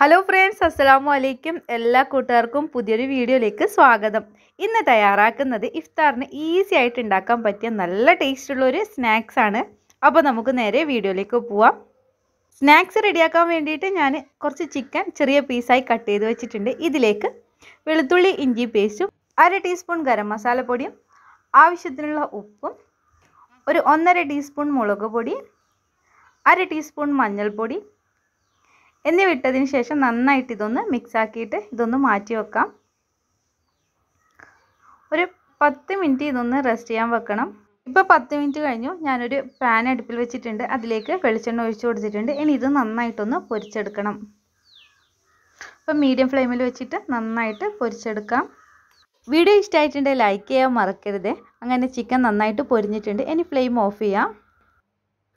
hello friends അസ്സലാമു അലൈക്കും എല്ലാ കൂട്ടുകാർക്കും പുതിയൊരു വീഡിയോയിലേക്ക് സ്വാഗതം ഇന്ന് തയ്യാറാക്കുന്നത് ഇഫ്താറിന് ഈസി ആയിട്ട് ഉണ്ടാക്കാൻ പറ്റിയ നല്ല ടേസ്റ്റുള്ള ഒരു സ്നാക്സ് ആണ് അപ്പോൾ നമുക്ക് നേരെ വീഡിയോയിലേക്ക് പോവാം സ്നാക്സ് റെഡിയാക്കാൻ വേണ്ടിയിട്ട് ഞാൻ കുറച്ച് ചിക്കൻ ചെറിയ പീസായി കട്ട് ചെയ്ത് വെച്ചിട്ടുണ്ട് ഇതിലേക്ക് വെളുത്തുള്ളി ഇഞ്ചി പേസ്റ്റും അര ടീസ്പൂൺ ഗരം മസാല പൊടിയും ആവശ്യത്തിനുള്ള ഉപ്പും ഒരു ഒന്നര ടീസ്പൂൺ മുളക് പൊടി അര ടീസ്പൂൺ മഞ്ഞൾപ്പൊടി എന്നിവ ഇട്ടതിന് ശേഷം നന്നായിട്ട് ഇതൊന്ന് മിക്സാക്കിയിട്ട് ഇതൊന്ന് മാറ്റി വെക്കാം ഒരു പത്ത് മിനിറ്റ് ഇതൊന്ന് റെസ്റ്റ് ചെയ്യാൻ വെക്കണം ഇപ്പോൾ പത്ത് മിനിറ്റ് കഴിഞ്ഞു ഞാനൊരു പാൻ അടുപ്പിൽ വെച്ചിട്ടുണ്ട് അതിലേക്ക് വെളിച്ചെണ്ണ ഒഴിച്ചു കൊടുത്തിട്ടുണ്ട് ഇനി ഇത് നന്നായിട്ടൊന്ന് പൊരിച്ചെടുക്കണം അപ്പോൾ മീഡിയം ഫ്ലെയിമിൽ വെച്ചിട്ട് നന്നായിട്ട് പൊരിച്ചെടുക്കാം വീഡിയോ ഇഷ്ടമായിട്ടുണ്ടെങ്കിൽ ലൈക്ക് ചെയ്യാൻ മറക്കരുത് അങ്ങനെ ചിക്കൻ നന്നായിട്ട് പൊരിഞ്ഞിട്ടുണ്ട് ഇനി ഫ്ലെയിം ഓഫ് ചെയ്യാം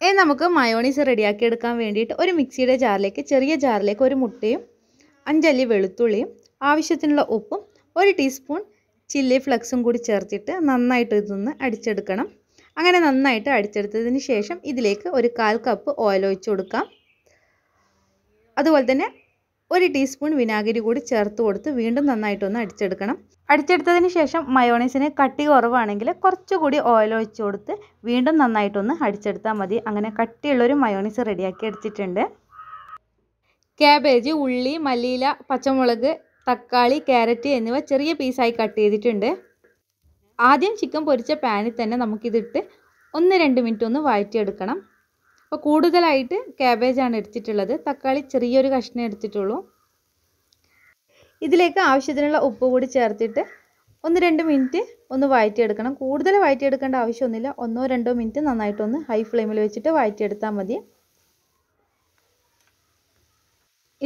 ഇനി നമുക്ക് മയോണീസ് റെഡിയാക്കി എടുക്കാൻ വേണ്ടിയിട്ട് ഒരു മിക്സിയുടെ ജാറിലേക്ക് ചെറിയ ജാറിലേക്ക് ഒരു മുട്ടയും അഞ്ചല്ലി വെളുത്തുള്ളിയും ആവശ്യത്തിനുള്ള ഉപ്പും ഒരു ടീസ്പൂൺ ചില്ലി ഫ്ലക്സും കൂടി ചേർത്തിട്ട് നന്നായിട്ട് ഇതൊന്ന് അടിച്ചെടുക്കണം അങ്ങനെ നന്നായിട്ട് അടിച്ചെടുത്തതിന് ശേഷം ഇതിലേക്ക് ഒരു കാൽ കപ്പ് ഓയിൽ ഒഴിച്ചു കൊടുക്കാം അതുപോലെ തന്നെ ഒരു ടീസ്പൂൺ വിനാഗിരി കൂടി ചേർത്ത് കൊടുത്ത് വീണ്ടും നന്നായിട്ടൊന്ന് അടിച്ചെടുക്കണം അടിച്ചെടുത്തതിന് ശേഷം മയോണീസിന് കട്ടി കുറവാണെങ്കിൽ കുറച്ചുകൂടി ഓയിൽ ഒഴിച്ച് കൊടുത്ത് വീണ്ടും നന്നായിട്ടൊന്ന് അടിച്ചെടുത്താൽ മതി അങ്ങനെ കട്ടിയുള്ളൊരു മയോണൈസ് റെഡിയാക്കി എടുത്തിട്ടുണ്ട് ക്യാബേജ് ഉള്ളി മല്ലിയില പച്ചമുളക് തക്കാളി ക്യാരറ്റ് എന്നിവ ചെറിയ പീസായി കട്ട് ചെയ്തിട്ടുണ്ട് ആദ്യം ചിക്കൻ പൊരിച്ച പാനിൽ തന്നെ നമുക്കിതിട്ട് ഒന്ന് രണ്ട് മിനിറ്റ് ഒന്ന് വഴറ്റിയെടുക്കണം അപ്പോൾ കൂടുതലായിട്ട് ക്യാബേജാണ് എടുത്തിട്ടുള്ളത് തക്കാളി ചെറിയൊരു കഷ്ണം എടുത്തിട്ടുള്ളൂ ഇതിലേക്ക് ആവശ്യത്തിനുള്ള ഉപ്പ് കൂടി ചേർത്തിട്ട് ഒന്ന് രണ്ട് മിനിറ്റ് ഒന്ന് വഴറ്റിയെടുക്കണം കൂടുതൽ വഴറ്റിയെടുക്കേണ്ട ആവശ്യമൊന്നുമില്ല ഒന്നോ രണ്ടോ മിനിറ്റ് നന്നായിട്ടൊന്ന് ഹൈ ഫ്ലെയിമിൽ വെച്ചിട്ട് വഴറ്റിയെടുത്താൽ മതി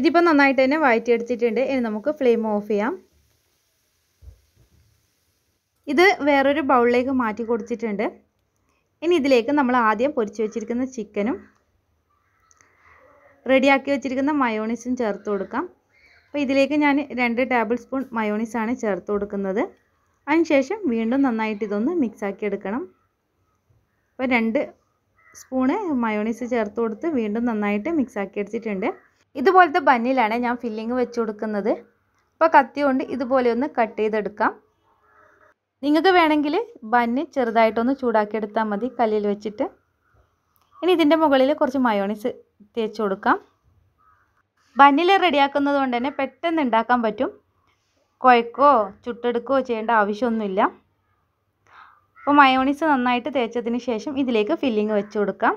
ഇതിപ്പോൾ നന്നായിട്ട് തന്നെ വഴറ്റിയെടുത്തിട്ടുണ്ട് ഇനി നമുക്ക് ഫ്ലെയിം ഓഫ് ചെയ്യാം ഇത് വേറൊരു ബൗളിലേക്ക് മാറ്റി കൊടുത്തിട്ടുണ്ട് ഇനി ഇതിലേക്ക് നമ്മൾ ആദ്യം പൊരിച്ചു വെച്ചിരിക്കുന്ന ചിക്കനും റെഡിയാക്കി വെച്ചിരിക്കുന്ന മയോണീസും ചേർത്ത് കൊടുക്കാം അപ്പോൾ ഇതിലേക്ക് ഞാൻ രണ്ട് ടേബിൾ സ്പൂൺ മയോണീസാണ് ചേർത്ത് കൊടുക്കുന്നത് അതിനുശേഷം വീണ്ടും നന്നായിട്ട് ഇതൊന്ന് ആക്കി എടുക്കണം അപ്പോൾ രണ്ട് സ്പൂണ് മയോണീസ് ചേർത്ത് കൊടുത്ത് വീണ്ടും നന്നായിട്ട് ആക്കി എടുത്തിട്ടുണ്ട് ഇതുപോലത്തെ ബന്നിലാണ് ഞാൻ ഫില്ലിങ് വെച്ച് കൊടുക്കുന്നത് അപ്പോൾ കത്തി കൊണ്ട് ഇതുപോലെ ഒന്ന് കട്ട് ചെയ്തെടുക്കാം നിങ്ങൾക്ക് വേണമെങ്കിൽ ബന്ന് ചെറുതായിട്ടൊന്ന് ചൂടാക്കിയെടുത്താൽ മതി കല്ലിൽ വെച്ചിട്ട് ഇനി ഇതിൻ്റെ മുകളിൽ കുറച്ച് മയോണീസ് തേച്ച് കൊടുക്കാം ബന്നിൽ റെഡിയാക്കുന്നത് കൊണ്ട് തന്നെ പെട്ടെന്ന് ഉണ്ടാക്കാൻ പറ്റും കുഴക്കോ ചുട്ടെടുക്കോ ചെയ്യേണ്ട ആവശ്യമൊന്നുമില്ല അപ്പോൾ മയോണീസ് നന്നായിട്ട് തേച്ചതിന് ശേഷം ഇതിലേക്ക് ഫില്ലിങ് വെച്ച് കൊടുക്കാം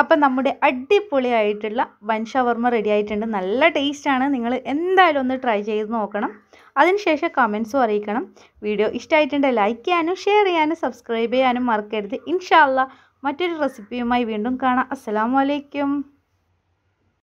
അപ്പം നമ്മുടെ അടിപൊളിയായിട്ടുള്ള വൻ ഷവർമ റെഡി ആയിട്ടുണ്ട് നല്ല ടേസ്റ്റാണ് നിങ്ങൾ എന്തായാലും ഒന്ന് ട്രൈ ചെയ്ത് നോക്കണം അതിനുശേഷം കമൻസും അറിയിക്കണം വീഡിയോ ഇഷ്ടമായിട്ടുണ്ട് ലൈക്ക് ചെയ്യാനും ഷെയർ ചെയ്യാനും സബ്സ്ക്രൈബ് ചെയ്യാനും മറക്കരുത് ഇൻഷാല്ല മറ്റൊരു റെസിപ്പിയുമായി വീണ്ടും കാണാം അസ്സാം വലൈക്കും